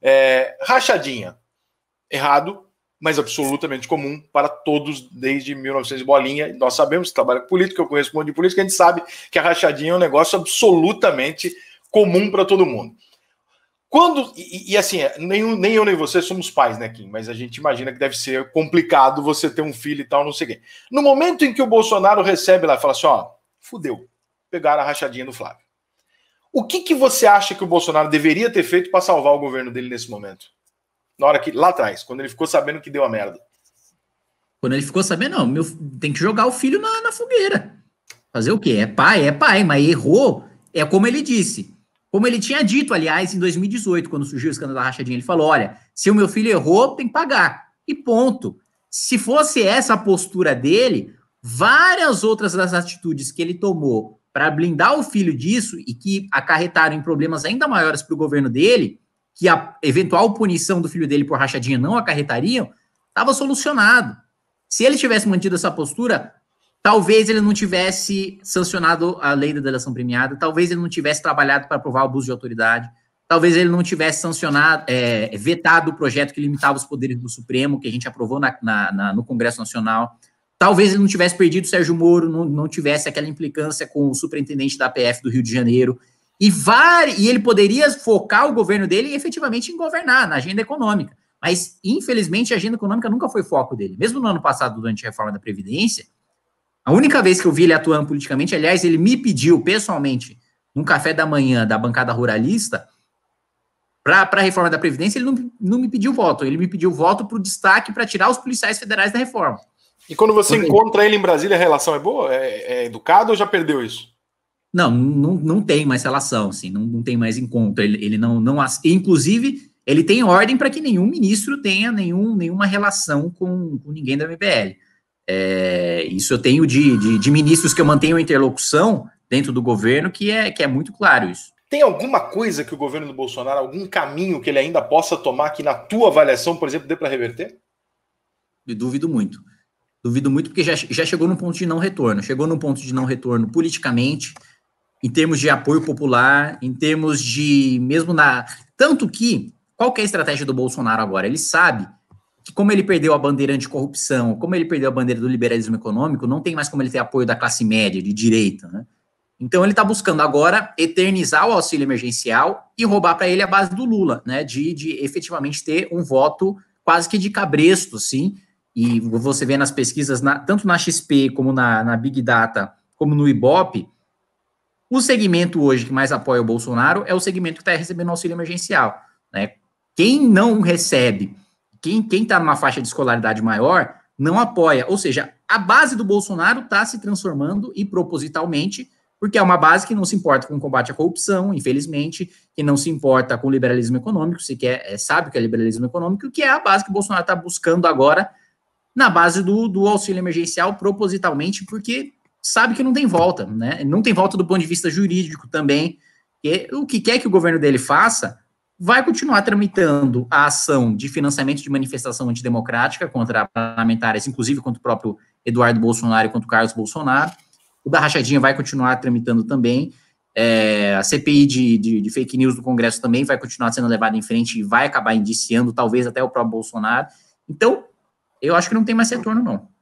É, rachadinha. Errado, mas absolutamente comum para todos desde 1900 bolinha. Nós sabemos, trabalha com política, eu conheço um monte de política, a gente sabe que a rachadinha é um negócio absolutamente comum para todo mundo. Quando, e, e, assim, é, nem, nem eu nem você somos pais, né, Kim? Mas a gente imagina que deve ser complicado você ter um filho e tal, não sei o quê. No momento em que o Bolsonaro recebe lá, fala assim: ó, fudeu, pegaram a rachadinha do Flávio. O que, que você acha que o Bolsonaro deveria ter feito para salvar o governo dele nesse momento? Na hora que lá atrás, quando ele ficou sabendo que deu a merda. Quando ele ficou sabendo, não, meu, tem que jogar o filho na, na fogueira. Fazer o quê? É pai, é pai, mas errou. É como ele disse. Como ele tinha dito, aliás, em 2018, quando surgiu o escândalo da rachadinha, ele falou: olha, se o meu filho errou, tem que pagar. E ponto. Se fosse essa a postura dele, várias outras das atitudes que ele tomou para blindar o filho disso e que acarretaram em problemas ainda maiores para o governo dele, que a eventual punição do filho dele por rachadinha não acarretariam, estava solucionado. Se ele tivesse mantido essa postura, talvez ele não tivesse sancionado a lei da delação premiada, talvez ele não tivesse trabalhado para provar o abuso de autoridade, talvez ele não tivesse sancionado, é, vetado o projeto que limitava os poderes do Supremo, que a gente aprovou na, na, na, no Congresso Nacional, Talvez ele não tivesse perdido o Sérgio Moro, não, não tivesse aquela implicância com o superintendente da PF do Rio de Janeiro. E, var... e ele poderia focar o governo dele efetivamente em governar, na agenda econômica. Mas, infelizmente, a agenda econômica nunca foi foco dele. Mesmo no ano passado, durante a reforma da Previdência, a única vez que eu vi ele atuando politicamente, aliás, ele me pediu pessoalmente, num café da manhã da bancada ruralista, para a reforma da Previdência, ele não, não me pediu voto. Ele me pediu voto para o destaque para tirar os policiais federais da reforma. E quando você encontra ele em Brasília, a relação é boa? É, é educado ou já perdeu isso? Não, não, não tem mais relação, assim, não, não tem mais encontro. Ele, ele não, não. Inclusive, ele tem ordem para que nenhum ministro tenha nenhum, nenhuma relação com, com ninguém da MBL. É, isso eu tenho de, de, de, ministros que eu mantenho a interlocução dentro do governo, que é, que é muito claro isso. Tem alguma coisa que o governo do Bolsonaro, algum caminho que ele ainda possa tomar que, na tua avaliação, por exemplo, dê para reverter? Eu duvido muito. Duvido muito, porque já, já chegou num ponto de não retorno. Chegou num ponto de não retorno politicamente, em termos de apoio popular, em termos de. mesmo na. Tanto que, qual que é a estratégia do Bolsonaro agora? Ele sabe que, como ele perdeu a bandeira anticorrupção, como ele perdeu a bandeira do liberalismo econômico, não tem mais como ele ter apoio da classe média, de direita, né? Então ele está buscando agora eternizar o auxílio emergencial e roubar para ele a base do Lula, né? De, de efetivamente ter um voto quase que de cabresto, sim e você vê nas pesquisas, na, tanto na XP como na, na Big Data, como no Ibope, o segmento hoje que mais apoia o Bolsonaro é o segmento que está recebendo auxílio emergencial. Né? Quem não recebe, quem está numa faixa de escolaridade maior, não apoia. Ou seja, a base do Bolsonaro está se transformando e propositalmente, porque é uma base que não se importa com o combate à corrupção, infelizmente, que não se importa com o liberalismo econômico, se quer, é, sabe que é liberalismo econômico, que é a base que o Bolsonaro está buscando agora na base do, do auxílio emergencial propositalmente, porque sabe que não tem volta, né? Não tem volta do ponto de vista jurídico também. Que o que quer que o governo dele faça vai continuar tramitando a ação de financiamento de manifestação antidemocrática contra parlamentares, inclusive contra o próprio Eduardo Bolsonaro e contra o Carlos Bolsonaro. O da Rachadinha vai continuar tramitando também. É, a CPI de, de, de, fake news do Congresso também vai continuar sendo levada em frente e vai acabar indiciando, talvez até o próprio Bolsonaro. Então, eu acho que não tem mais retorno, não.